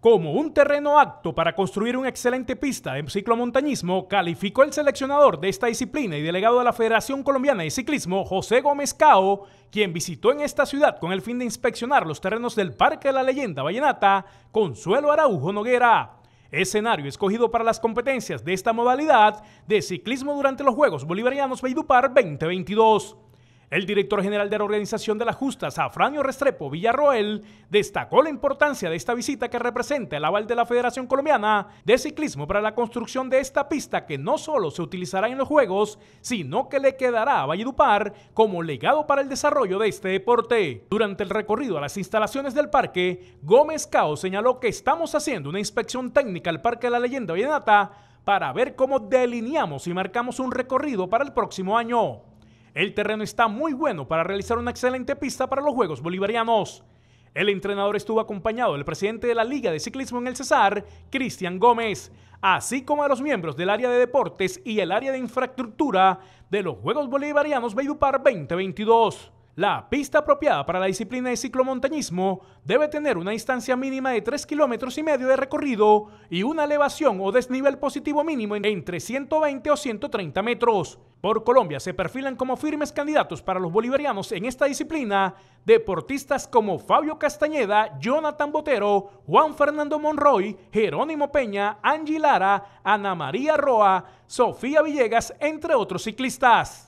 Como un terreno apto para construir una excelente pista en ciclomontañismo, calificó el seleccionador de esta disciplina y delegado de la Federación Colombiana de Ciclismo, José Gómez Cao, quien visitó en esta ciudad con el fin de inspeccionar los terrenos del Parque de la Leyenda Vallenata, Consuelo Araujo Noguera. Escenario escogido para las competencias de esta modalidad de ciclismo durante los Juegos Bolivarianos Veidupar 2022. El director general de la organización de la justa, Safranio Restrepo Villarroel, destacó la importancia de esta visita que representa el aval de la Federación Colombiana de Ciclismo para la construcción de esta pista que no solo se utilizará en los Juegos, sino que le quedará a Valledupar como legado para el desarrollo de este deporte. Durante el recorrido a las instalaciones del parque, Gómez Cao señaló que estamos haciendo una inspección técnica al Parque de la Leyenda Vallenata para ver cómo delineamos y marcamos un recorrido para el próximo año. El terreno está muy bueno para realizar una excelente pista para los Juegos Bolivarianos. El entrenador estuvo acompañado del presidente de la Liga de Ciclismo en el Cesar, Cristian Gómez, así como de los miembros del área de deportes y el área de infraestructura de los Juegos Bolivarianos Beidupar 2022. La pista apropiada para la disciplina de ciclomontañismo debe tener una distancia mínima de 3 kilómetros y medio de recorrido y una elevación o desnivel positivo mínimo entre 120 o 130 metros. Por Colombia se perfilan como firmes candidatos para los bolivarianos en esta disciplina deportistas como Fabio Castañeda, Jonathan Botero, Juan Fernando Monroy, Jerónimo Peña, Angie Lara, Ana María Roa, Sofía Villegas, entre otros ciclistas.